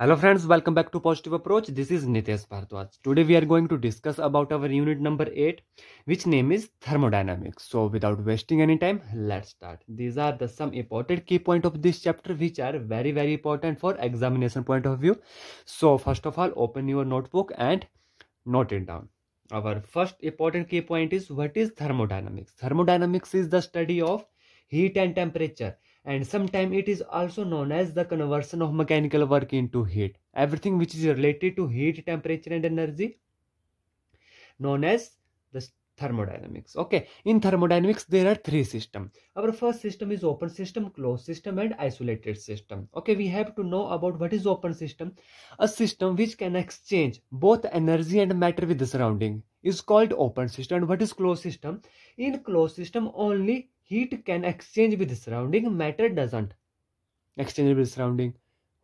Hello friends, welcome back to Positive Approach. This is Nitesh Bhardwaj. Today we are going to discuss about our unit number 8 which name is thermodynamics. So without wasting any time, let's start. These are the some important key point of this chapter which are very very important for examination point of view. So first of all, open your notebook and note it down. Our first important key point is what is thermodynamics? Thermodynamics is the study of heat and temperature and sometimes it is also known as the conversion of mechanical work into heat everything which is related to heat temperature and energy known as the thermodynamics okay in thermodynamics there are three systems our first system is open system closed system and isolated system okay we have to know about what is open system a system which can exchange both energy and matter with the surrounding is called open system and what is closed system in closed system only heat can exchange with surrounding matter doesn't exchange with surrounding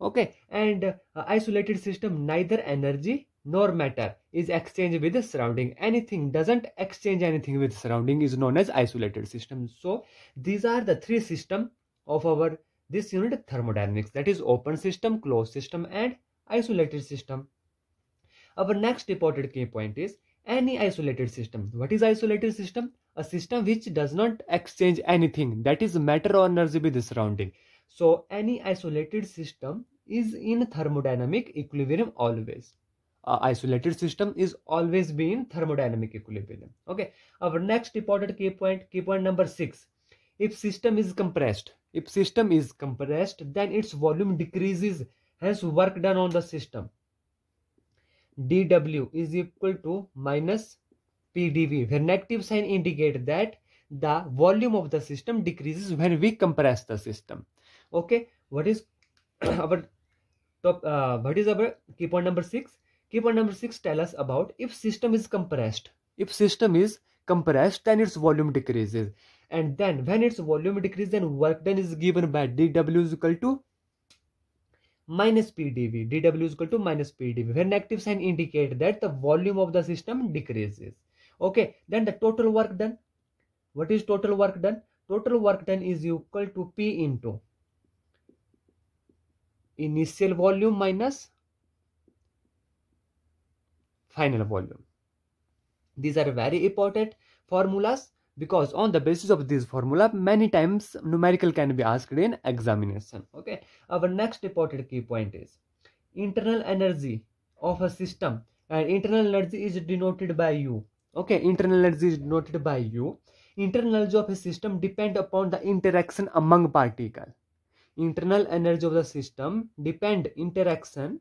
okay and uh, isolated system neither energy nor matter is exchanged with the surrounding anything doesn't exchange anything with surrounding is known as isolated system so these are the three system of our this unit thermodynamics that is open system closed system and isolated system our next important key point is any isolated system what is isolated system a system which does not exchange anything that is matter or energy with the surrounding so any isolated system is in thermodynamic equilibrium always uh, isolated system is always being in thermodynamic equilibrium okay our next important key point key point number six if system is compressed if system is compressed then its volume decreases hence work done on the system dw is equal to minus PdV, where negative sign indicate that the volume of the system decreases when we compress the system. Okay, what is our top? Uh, what is our key point number six? Key point number six tell us about if system is compressed. If system is compressed, then its volume decreases, and then when its volume decreases, then work done is given by dW is equal to minus pdv dw is equal to minus pdv where negative sign indicate that the volume of the system decreases okay then the total work done what is total work done total work done is equal to p into initial volume minus final volume these are very important formulas because on the basis of this formula many times numerical can be asked in examination okay our next important key point is internal energy of a system and internal energy is denoted by u okay internal energy is denoted by u internal energy of a system depend upon the interaction among particle internal energy of the system depend interaction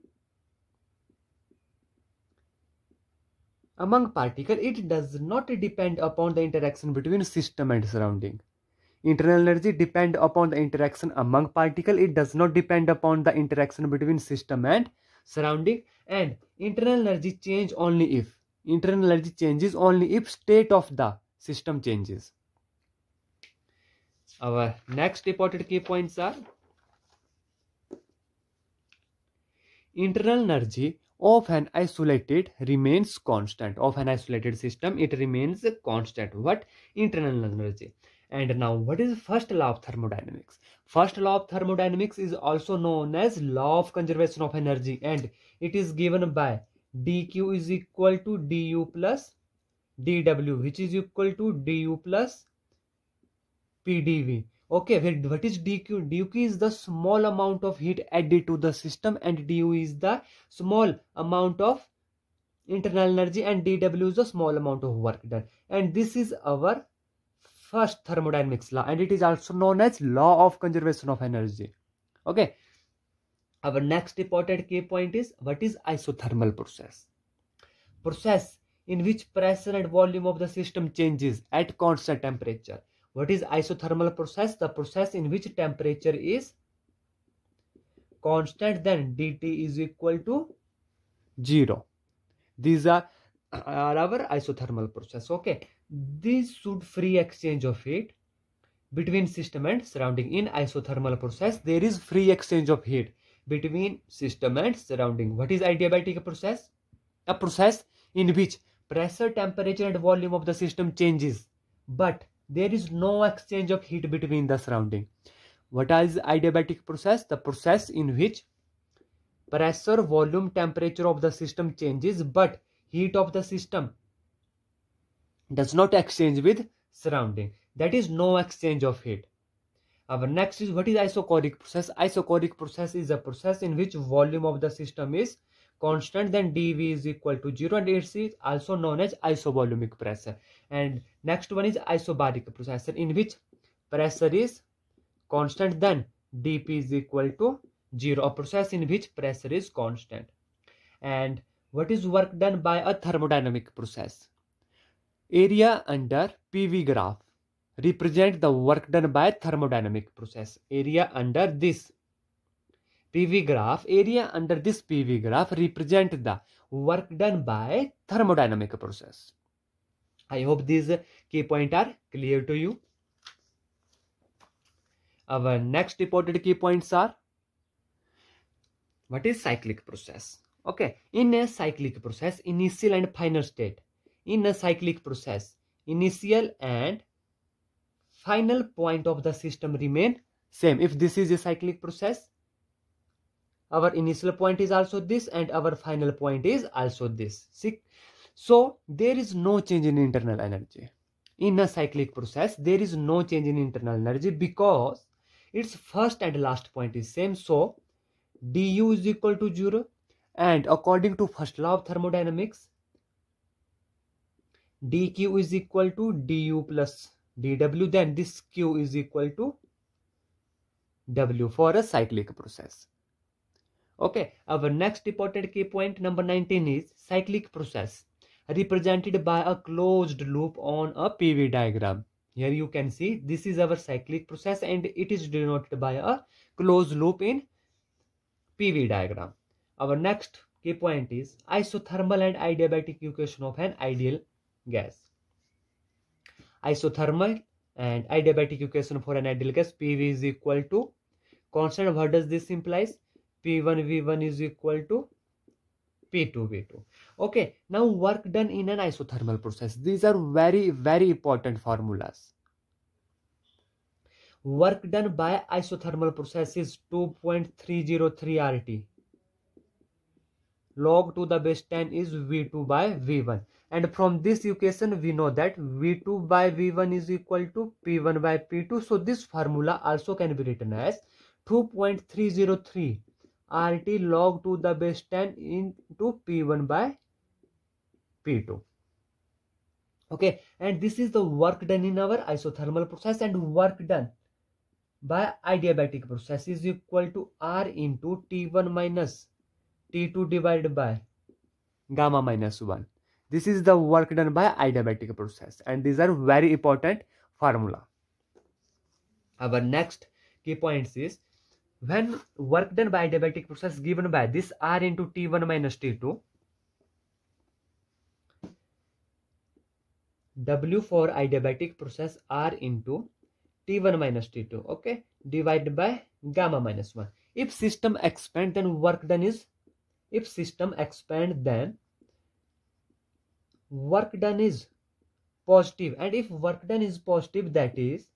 among particle it does not depend upon the interaction between system and surrounding internal energy depend upon the interaction among particle it does not depend upon the interaction between system and surrounding and internal energy change only if internal energy changes only if state of the system changes our next important key points are internal energy of an isolated remains constant of an isolated system it remains constant what internal energy and now what is first law of thermodynamics first law of thermodynamics is also known as law of conservation of energy and it is given by dq is equal to du plus dw which is equal to du plus pdv okay where what is dq dq is the small amount of heat added to the system and du is the small amount of internal energy and dw is the small amount of work done and this is our first thermodynamics law and it is also known as law of conservation of energy okay our next important key point is what is isothermal process? Process in which pressure and volume of the system changes at constant temperature. What is isothermal process? The process in which temperature is constant then dT is equal to 0. These are, are our isothermal process. Okay. This should free exchange of heat between system and surrounding. In isothermal process there is free exchange of heat between system and surrounding. What is adiabatic process? A process in which pressure, temperature and volume of the system changes but there is no exchange of heat between the surrounding. What is adiabatic process? The process in which pressure, volume, temperature of the system changes but heat of the system does not exchange with surrounding. That is no exchange of heat. Our next is what is isochoric process? Isochoric process is a process in which volume of the system is constant then dV is equal to 0 and it is also known as isovolumic pressure. And next one is isobaric process in which pressure is constant then dP is equal to 0 a process in which pressure is constant. And what is work done by a thermodynamic process? Area under PV graph represent the work done by thermodynamic process. Area under this PV graph, area under this PV graph represent the work done by thermodynamic process. I hope these key points are clear to you. Our next reported key points are what is cyclic process? Okay, in a cyclic process, initial and final state. In a cyclic process, initial and final point of the system remain same if this is a cyclic process our initial point is also this and our final point is also this see so there is no change in internal energy in a cyclic process there is no change in internal energy because its first and last point is same so du is equal to 0 and according to first law of thermodynamics dq is equal to du plus dw then this q is equal to w for a cyclic process okay our next important key point number 19 is cyclic process represented by a closed loop on a pv diagram here you can see this is our cyclic process and it is denoted by a closed loop in pv diagram our next key point is isothermal and adiabatic equation of an ideal gas isothermal and adiabatic equation for an ideal gas PV is equal to constant what does this implies P1 V1 is equal to P2 V2 okay now work done in an isothermal process these are very very important formulas work done by isothermal process is 2.303 RT log to the base 10 is V2 by V1 and from this equation we know that v2 by v1 is equal to p1 by p2 so this formula also can be written as 2.303 rt log to the base 10 into p1 by p2 okay and this is the work done in our isothermal process and work done by adiabatic process is equal to r into t1 minus t2 divided by gamma minus 1 this is the work done by adiabatic process and these are very important formula our next key points is when work done by adiabatic process given by this r into t1 minus t2 w for adiabatic process r into t1 minus t2 okay divided by gamma minus 1 if system expand then work done is if system expand then work done is positive and if work done is positive that is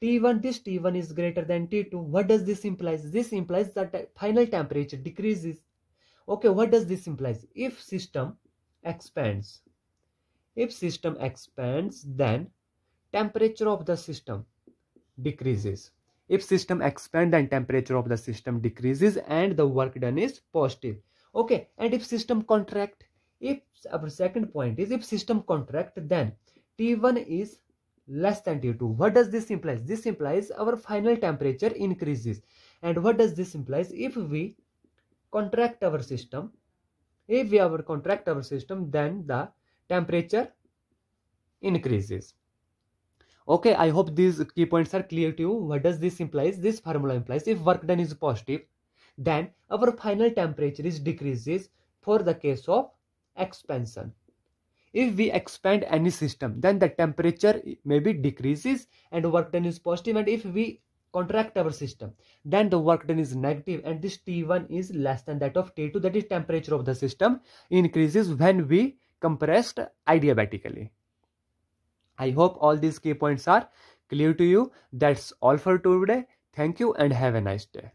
T1 this T1 is greater than T2 what does this implies this implies that final temperature decreases okay what does this implies if system expands if system expands then temperature of the system decreases if system expand then temperature of the system decreases and the work done is positive okay and if system contract if our second point is if system contract then T1 is less than T2. What does this implies? This implies our final temperature increases. And what does this implies? If we contract our system, if we our contract our system, then the temperature increases. Okay, I hope these key points are clear to you. What does this implies? This formula implies if work done is positive, then our final temperature is decreases for the case of expansion if we expand any system then the temperature maybe decreases and work done is positive and if we contract our system then the work done is negative and this T1 is less than that of T2 that is temperature of the system increases when we compressed adiabatically. I hope all these key points are clear to you. That's all for today. Thank you and have a nice day.